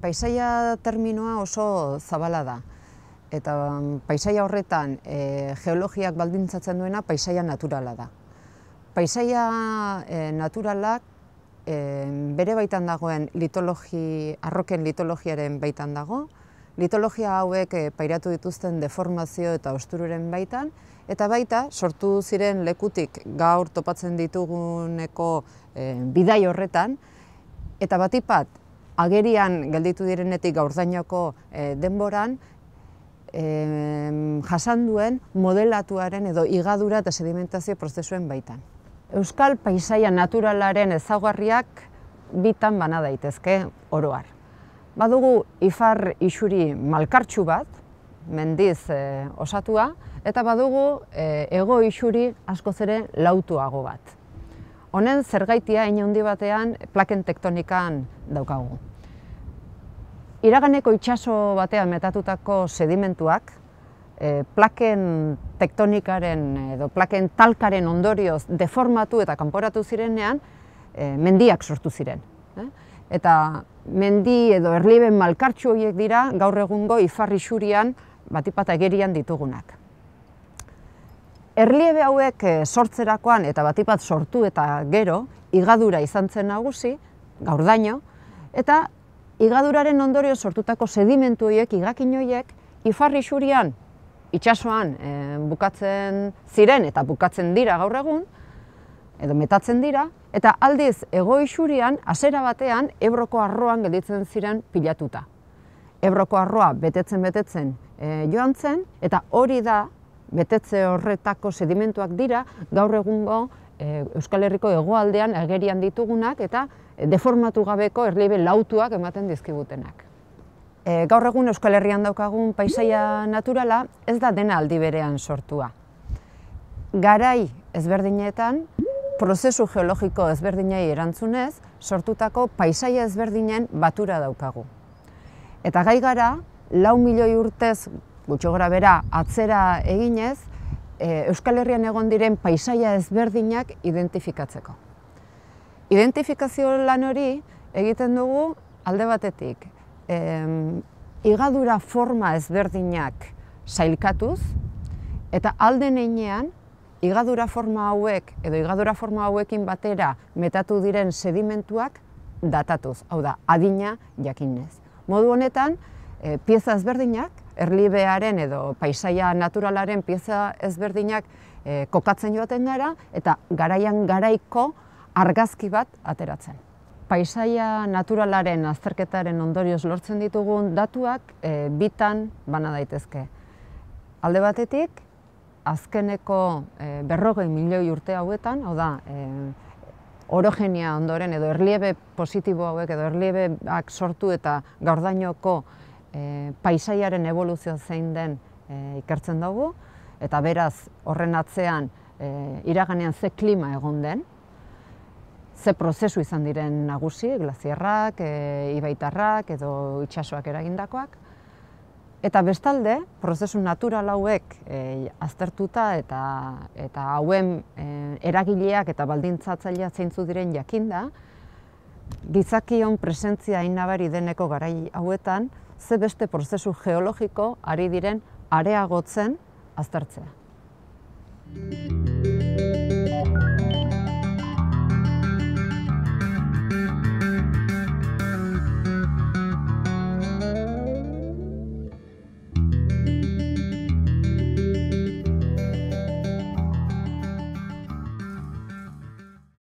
paisaia terminoa oso zabala da. Eta mm, paisaia horretan e, geologiak baldintzatzen duena paisaia naturala da. Paisaia e, naturalak e, bere baitan dagoen litologi, arroken litologiaren baitan dago. Litologia hauek e, pairatu dituzten deformazio eta ostururen baitan. Eta baita, sortu ziren lekutik gaur topatzen dituguneko bidai horretan. Eta batipat, agerian gelditu direnetik gaurdainoko e, denboran, e, jasan modelatuaren edo igadura eta sedimentazio prozesuen baitan. Euskal paisaia naturalaren ezaugarriak bitan bana daitezke oroar. Badugu ifar isuri malkartxu bat, mendiz eh, osatua, eta badugu eh, ego isuri askoz ere lautuago bat. Honen zergaitia inundi batean plaken tektonikan daukagu. Iraganeko itxaso batean metatutako sedimentuak, eh, plaken tektonikaren edo plaken talkaren ondorioz deformatu eta kanporatu zirenean, eh, mendiak sortu ziren. Eh? Eta mendi edo erliben malkartxu horiek dira, gaur egungo ifarri xurian batipata egerian ditugunak. Erliebe hauek sortzerakoan eta batipat sortu eta gero, igadura izan zen nagusi, gaur daino, eta Igaduraren ondorio sortutako sedimentu igakinoiek, igakin ifarri xurian itsasoan e, bukatzen ziren eta bukatzen dira gaur egun edo metatzen dira eta aldiz egoi xurian hasera batean ebroko arroan gelditzen ziren pilatuta. Ebroko arroa betetzen betetzen e, joan zen eta hori da betetze horretako sedimentuak dira gaur egungo e, Euskal Herriko hegoaldean agerian ditugunak eta deformatu gabeko erlibe lautuak ematen dizkigutenak. E, gaur egun Euskal Herrian daukagun paisaia naturala ez da dena aldi berean sortua. Garai ezberdinetan, prozesu geologiko ezberdinei erantzunez, sortutako paisaia ezberdinen batura daukagu. Eta gai gara, lau milioi urtez, gutxo gara bera, atzera eginez, e, Euskal Herrian egon diren paisaia ezberdinak identifikatzeko. Identifikazio lan hori egiten dugu alde batetik. Igadura forma ezberdinak sailkatuz, eta alde neinean, igadura forma hauek, edo igadura forma hauekin batera metatu diren sedimentuak datatuz, hau da, adina jakinez. Modu honetan, eh, pieza ezberdinak, erlibearen edo paisaia naturalaren pieza ezberdinak eh, kokatzen joaten gara, eta garaian garaiko argazki bat ateratzen. Paisaia naturalaren azterketaren ondorioz lortzen ditugun datuak e, bitan bana daitezke. Alde batetik, azkeneko e, berrogei milioi urte hauetan, hau da, eh, orogenia ondoren edo erliebe positibo hauek edo erliebeak sortu eta gaurdainoko e, paisaiaren evoluzio zein den e, ikertzen dugu, eta beraz horren atzean e, iraganean ze klima egon den, ze prozesu izan diren nagusi, glaziarrak, e, ibaitarrak edo itsasoak eragindakoak. Eta bestalde, prozesu natural hauek e, aztertuta eta, eta hauen e, eragileak eta baldintzatzailea zeintzu diren jakinda, gizakion presentzia inabari deneko garai hauetan, ze beste prozesu geologiko ari diren areagotzen aztertzea.